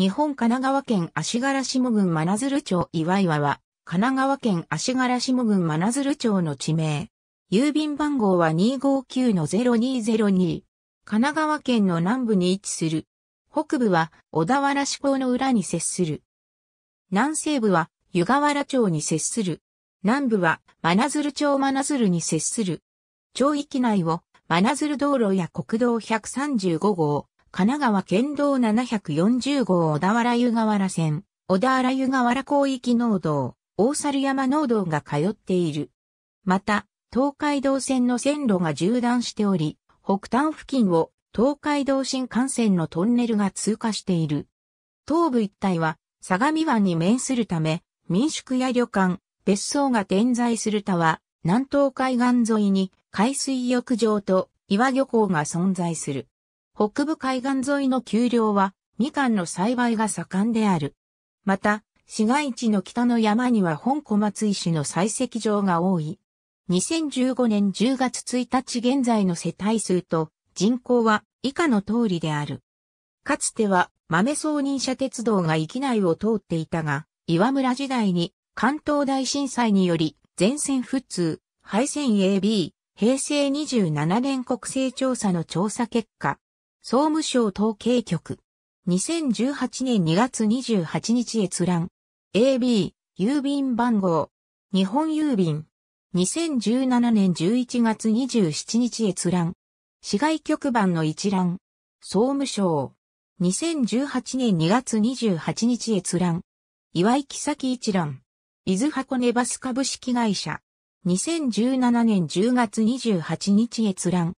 日本神奈川県足柄下郡真鶴町岩岩は、神奈川県足柄下郡真鶴町の地名。郵便番号は259-0202。神奈川県の南部に位置する。北部は小田原市港の裏に接する。南西部は湯河原町に接する。南部は真鶴町真鶴に接する。町域内を真鶴道路や国道135号、神奈川県道740号小田原湯河原線、小田原湯河原広域農道、大猿山農道が通っている。また、東海道線の線路が縦断しており、北端付近を東海道新幹線のトンネルが通過している。東部一帯は相模湾に面するため、民宿や旅館、別荘が点在するたは、南東海岸沿いに海水浴場と岩漁港が存在する。北部海岸沿いの丘陵は、みかんの栽培が盛んである。また、市街地の北の山には本小松石の採石場が多い。2015年10月1日現在の世帯数と人口は以下の通りである。かつては豆草忍者鉄道が域内を通っていたが、岩村時代に関東大震災により全線普通、廃線 AB、平成27年国勢調査の調査結果、総務省統計局。2018年2月28日閲覧。AB、郵便番号。日本郵便。2017年11月27日閲覧。市外局番の一覧。総務省。2018年2月28日閲覧。岩井木崎一覧。伊豆箱根バス株式会社。2017年10月28日閲覧。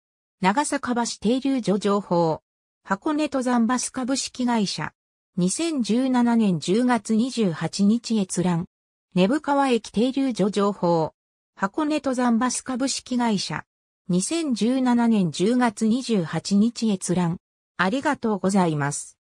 長坂橋停留所情報。箱根登山バス株式会社。2017年10月28日閲覧。根府川駅停留所情報。箱根登山バス株式会社。2017年10月28日閲覧。ありがとうございます。